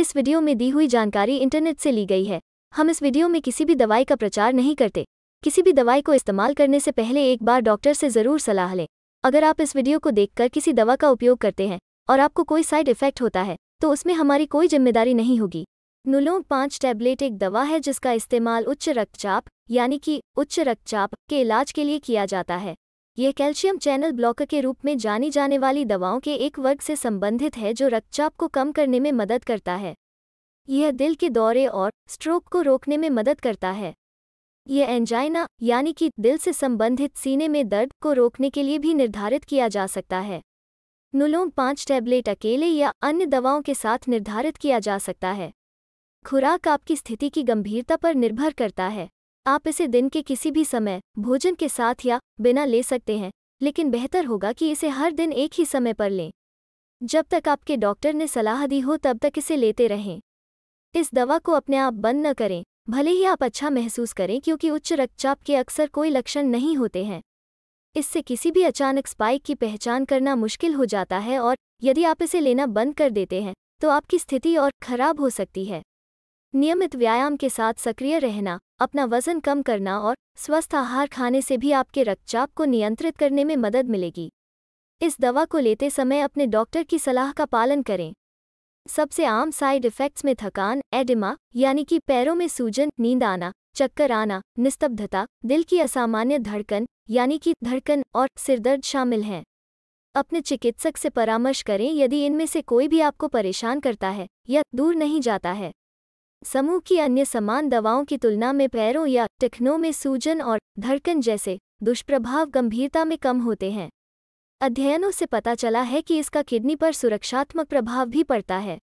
इस वीडियो में दी हुई जानकारी इंटरनेट से ली गई है हम इस वीडियो में किसी भी दवाई का प्रचार नहीं करते किसी भी दवाई को इस्तेमाल करने से पहले एक बार डॉक्टर से ज़रूर सलाह लें अगर आप इस वीडियो को देखकर किसी दवा का उपयोग करते हैं और आपको कोई साइड इफेक्ट होता है तो उसमें हमारी कोई जिम्मेदारी नहीं होगी नुलोंग पाँच टैबलेट एक दवा है जिसका इस्तेमाल उच्च रक्तचाप यानी कि उच्च रक्तचाप के इलाज के लिए किया जाता है यह कैल्शियम चैनल ब्लॉकर के रूप में जानी जाने वाली दवाओं के एक वर्ग से संबंधित है जो रक्तचाप को कम करने में मदद करता है यह दिल के दौरे और स्ट्रोक को रोकने में मदद करता है यह एंजाइना यानी कि दिल से संबंधित सीने में दर्द को रोकने के लिए भी निर्धारित किया जा सकता है नुलोंग पाँच टैबलेट अकेले या अन्य दवाओं के साथ निर्धारित किया जा सकता है खुराक आपकी स्थिति की गंभीरता पर निर्भर करता है आप इसे दिन के किसी भी समय भोजन के साथ या बिना ले सकते हैं लेकिन बेहतर होगा कि इसे हर दिन एक ही समय पर लें जब तक आपके डॉक्टर ने सलाह दी हो तब तक इसे लेते रहें इस दवा को अपने आप बंद न करें भले ही आप अच्छा महसूस करें क्योंकि उच्च रक्तचाप के अक्सर कोई लक्षण नहीं होते हैं इससे किसी भी अचानक स्पाइक की पहचान करना मुश्किल हो जाता है और यदि आप इसे लेना बंद कर देते हैं तो आपकी स्थिति और खराब हो सकती है नियमित व्यायाम के साथ सक्रिय रहना अपना वजन कम करना और स्वस्थ आहार खाने से भी आपके रक्तचाप को नियंत्रित करने में मदद मिलेगी इस दवा को लेते समय अपने डॉक्टर की सलाह का पालन करें सबसे आम साइड इफ़ेक्ट्स में थकान एडिमा यानी कि पैरों में सूजन नींद आना चक्कर आना निस्तब्धता दिल की असामान्य धड़कन यानी कि धड़कन और सिरदर्द शामिल हैं अपने चिकित्सक से परामर्श करें यदि इनमें से कोई भी आपको परेशान करता है या दूर नहीं जाता है समूह की अन्य समान दवाओं की तुलना में पैरों या टखनों में सूजन और धड़कन जैसे दुष्प्रभाव गंभीरता में कम होते हैं अध्ययनों से पता चला है कि इसका किडनी पर सुरक्षात्मक प्रभाव भी पड़ता है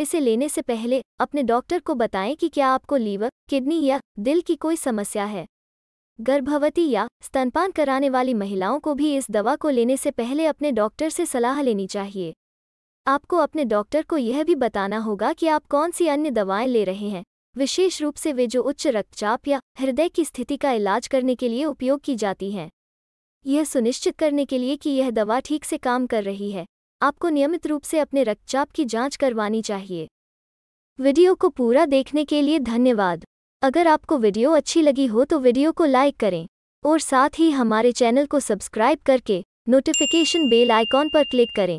इसे लेने से पहले अपने डॉक्टर को बताएं कि क्या आपको लीवर किडनी या दिल की कोई समस्या है गर्भवती या स्तनपान कराने वाली महिलाओं को भी इस दवा को लेने से पहले अपने डॉक्टर से सलाह लेनी चाहिए आपको अपने डॉक्टर को यह भी बताना होगा कि आप कौन सी अन्य दवाएं ले रहे हैं विशेष रूप से वे जो उच्च रक्तचाप या हृदय की स्थिति का इलाज करने के लिए उपयोग की जाती हैं यह सुनिश्चित करने के लिए कि यह दवा ठीक से काम कर रही है आपको नियमित रूप से अपने रक्तचाप की जांच करवानी चाहिए वीडियो को पूरा देखने के लिए धन्यवाद अगर आपको वीडियो अच्छी लगी हो तो वीडियो को लाइक करें और साथ ही हमारे चैनल को सब्सक्राइब करके नोटिफिकेशन बेल आइकॉन पर क्लिक करें